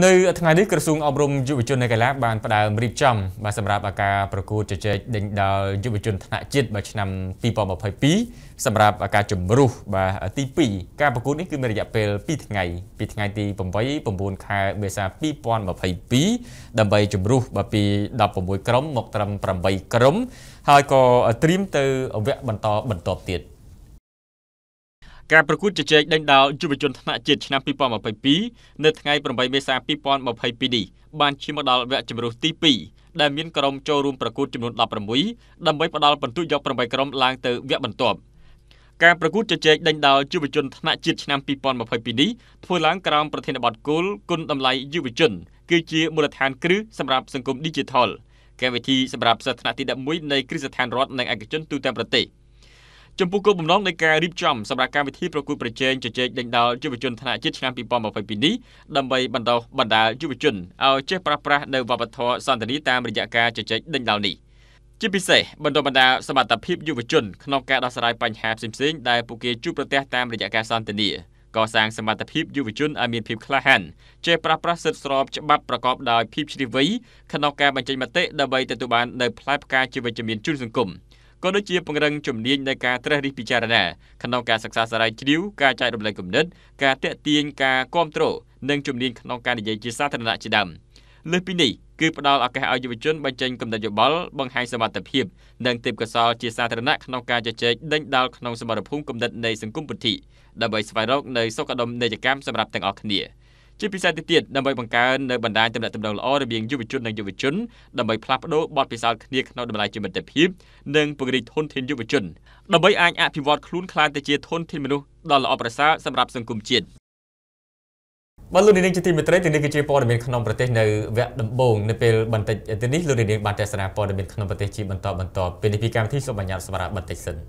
នៅថ្ងៃនេះក្រសួងអប់រំយុវជននិងកីឡាបានផ្ដើមរៀបចំបាទសម្រាប់ការប្រកួតជជែកដេញដោលយុវជនថ្នាក់ជាតិបាទឆ្នាំ2022សម្រាប់ការជំរុះបាទទី2ការប្រកួតនេះគឺមានរយៈពេល2ថ្ងៃពីថ្ងៃទី8 9ខែមេសា2022ដើម្បីជំរុះបាទពី16ក្រុមមកត្រឹម8ក្រុមហើយក៏ត្រៀមទៅវគ្គបន្តបន្តទៀតការប្រកួតជជែកដេញដោលយុវជនថ្នាក់ជាតិឆ្នាំ2022នៅថ្ងៃ8មេសា2022នេះបានឈានមកដល់វគ្គជម្រុះទី2ដែលមានក្រុមចូលរួមប្រកួតចំនួន16ដើម្បីផ្ដល់ពិន្ទុយក8ក្រុមឡើងទៅវគ្គបន្ទាប់ការប្រកួតជជែកដេញដោលយុវជនថ្នាក់ជាតិឆ្នាំ2022នេះធ្វើឡើង ក្រោមប្រធានបទគោលគុណតម្លៃយុវជនគឺជាមូលដ្ឋានគ្រឹះសម្រាប់សង្គម Digital កម្មវិធីសម្រាប់សិស្សថ្នាក់ទី11នៃគ្រឹះស្ថានរដ្ឋនិងឯកជនទូទាំងប្រទេស។ចំពោះគោលបំណងនៃការរៀបចំសម្រាប់កម្មវិធីប្រគួតប្រជែងជជែកដេញដោលយុវជនថ្នាក់ជាតិឆ្នាំ2022នេះដើម្បីបណ្ដុះបណ្ដាលយុវជនឲ្យចេះប្រើប្រាស់នៅវប្បធម៌សន្តិនិតាមរយៈការជជែកដេញដោលនេះជាពិសេសបណ្ដុះបណ្ដាលសមត្ថភាពយុវជនក្នុងការដោះស្រាយបញ្ហាផ្សេងៗដែលពួកគេជួបប្រទះតាមរយៈការសន្តិនិកសាងសមត្ថភាពយុវជនឲ្យមានភាពក្លាហានចេះប្រាស្រ័យសិទ្ធិស្របច្បាប់ប្រកបដោយភាពជ្រាលវៃក្នុងការបញ្ចេញមតិដើម្បីទទួលបាននូវផ្លែផ្កាជាវិជ្ជមានជូនសង្គម។ក៏ដូចជាពង្រឹងជំនាញនៃការត្រិះរិះពិចារណាក្នុងការសិក្សាស្រាវជ្រាវការចែករំលែកគំនិតការតេទៀងការគ្រប់គ្រងនិងជំនាញក្នុងការនិយាយជាសាធារណៈជាដើមលើសពីនេះគឺផ្ដល់ឱកាសឲ្យយុវជនបញ្ចេញគំនិតយោបល់បង្ហាញសមត្ថភាពនិងទេពកោសល្យជាសាធារណៈក្នុងការជជែកដេញដោលក្នុងសមរភូមិគំនិតនៃសង្គមពុទ្ធិដើម្បីស្វែងរកនៅសុខដុមនីយកម្មសម្រាប់ទាំងអស់គ្នា។ជាពិសេសទៅទៀតដើម្បីបង្កើននៅបណ្ដាញទំនាក់ទំនងល្អរវាងយុវជននិងយុវជនដើម្បីផ្លាស់ប្ដូរបទពិសោធន៍គ្នាក្នុងតម្លៃជីវិតភាពនិងពង្រីកធនធានយុវជនដើម្បីអាចអភិវឌ្ឍខ្លួនខ្លាំងទៅជាធនធានមនុស្សដ៏ល្អប្រសើរសម្រាប់សង្គមជាតិបលូននាងជាទីមេត្រីទីនេះគឺជាព័ត៌មានក្នុងប្រទេសនៅវគ្គដំបូងនៅពេលបន្តិចទីនេះលោកនាងបានទេសនាព័ត៌មានក្នុងប្រទេសជាបន្តបន្តពេលនេះពីកម្មវិធីសូមបញ្ញត្តិសម្រាប់បន្តិចសិន។